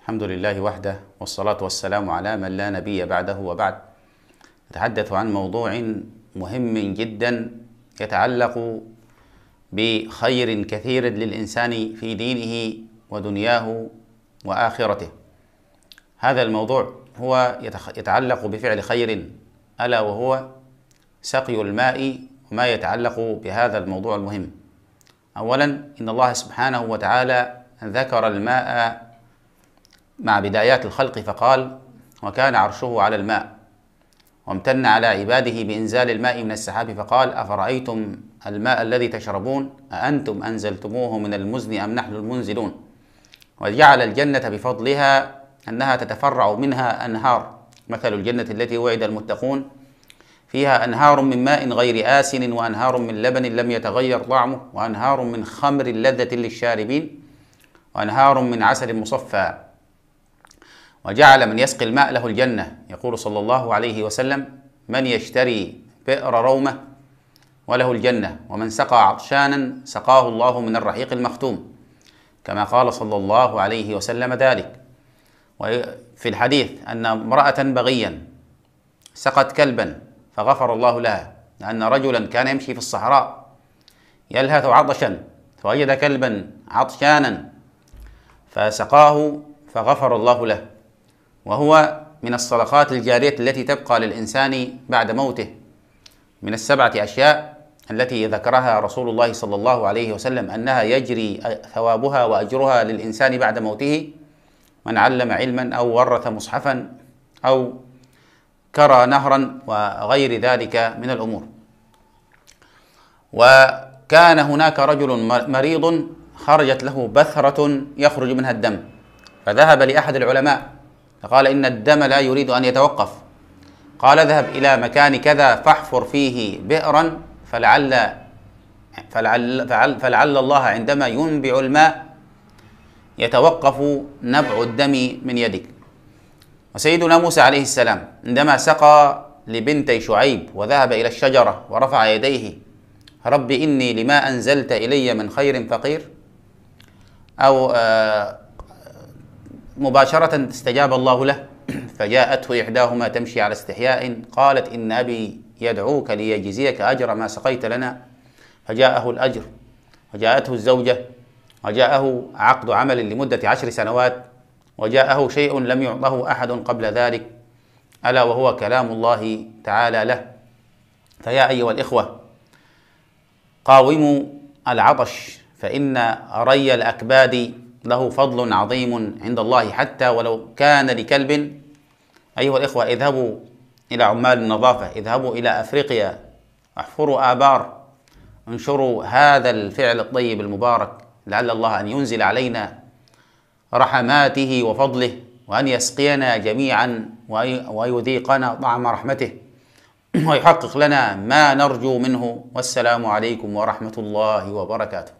الحمد لله وحده والصلاة والسلام على من لا نبي بعده وبعد نتحدث عن موضوع مهم جدا يتعلق بخير كثير للإنسان في دينه ودنياه وآخرته هذا الموضوع هو يتعلق بفعل خير ألا وهو سقي الماء وما يتعلق بهذا الموضوع المهم أولا إن الله سبحانه وتعالى ذكر الماء مع بدايات الخلق فقال وكان عرشه على الماء وامتن على عباده بإنزال الماء من السحاب فقال أفرأيتم الماء الذي تشربون أأنتم أنزلتموه من المزن أم نحن المنزلون وجعل الجنة بفضلها أنها تتفرع منها أنهار مثل الجنة التي وعد المتقون فيها أنهار من ماء غير آسن وأنهار من لبن لم يتغير طعمه وأنهار من خمر لذة للشاربين وأنهار من عسل مصفى وجعل من يسقي الماء له الجنة يقول صلى الله عليه وسلم من يشتري بئر رومة وله الجنة ومن سقى عطشانا سقاه الله من الرحيق المختوم كما قال صلى الله عليه وسلم ذلك وفي الحديث أن امرأة بغيا سقت كلبا فغفر الله لها لأن رجلا كان يمشي في الصحراء يلهث عطشا فوجد كلبا عطشانا فسقاه فغفر الله له وهو من الصدقات الجارية التي تبقى للإنسان بعد موته من السبعة أشياء التي ذكرها رسول الله صلى الله عليه وسلم أنها يجري ثوابها وأجرها للإنسان بعد موته من علم علما أو ورث مصحفا أو كرى نهرا وغير ذلك من الأمور وكان هناك رجل مريض خرجت له بثرة يخرج منها الدم فذهب لأحد العلماء فقال إن الدم لا يريد أن يتوقف قال اذهب إلى مكان كذا فاحفر فيه بئرا فلعل فلعل, فلعل, فلعل الله عندما ينبع الماء يتوقف نبع الدم من يدك وسيدنا موسى عليه السلام عندما سقى لبنتي شعيب وذهب إلى الشجرة ورفع يديه رب إني لما أنزلت إلي من خير فقير أو آه مباشرة استجاب الله له فجاءته إحداهما تمشي على استحياء قالت إن أبي يدعوك ليجزيك أجر ما سقيت لنا فجاءه الأجر وجاءته الزوجة وجاءه عقد عمل لمدة عشر سنوات وجاءه شيء لم يعطه أحد قبل ذلك ألا وهو كلام الله تعالى له فيا أيها الإخوة قاوموا العطش فإن ري الأكباد له فضل عظيم عند الله حتى ولو كان لكلب أيها الإخوة اذهبوا إلى عمال النظافة اذهبوا إلى أفريقيا احفروا آبار انشروا هذا الفعل الطيب المبارك لعل الله أن ينزل علينا رحماته وفضله وأن يسقينا جميعا ويذيقنا طعم رحمته ويحقق لنا ما نرجو منه والسلام عليكم ورحمة الله وبركاته